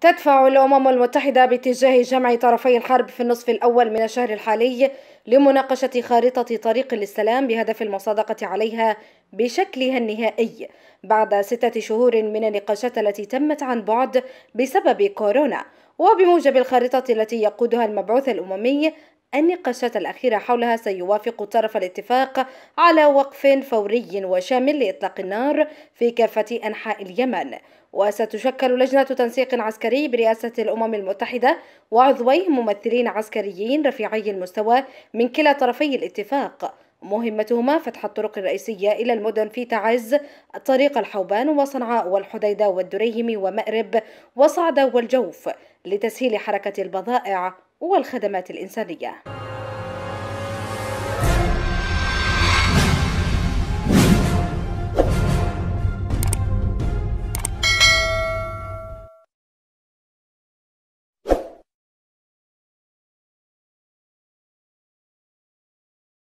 تدفع الأمم المتحدة باتجاه جمع طرفي الحرب في النصف الأول من الشهر الحالي لمناقشة خارطة طريق للسلام بهدف المصادقة عليها بشكلها النهائي بعد ستة شهور من النقاشات التي تمت عن بعد بسبب كورونا وبموجب الخارطة التي يقودها المبعوث الأممي النقاشات الأخيرة حولها سيوافق طرف الاتفاق على وقف فوري وشامل لإطلاق النار في كافة أنحاء اليمن وستشكل لجنة تنسيق عسكري برئاسة الأمم المتحدة وعضويه ممثلين عسكريين رفيعي المستوى من كلا طرفي الاتفاق مهمتهما فتح الطرق الرئيسية إلى المدن في تعز طريق الحوبان وصنعاء والحديدة والدريهم ومأرب وصعدة والجوف لتسهيل حركة البضائع والخدمات الإنسانية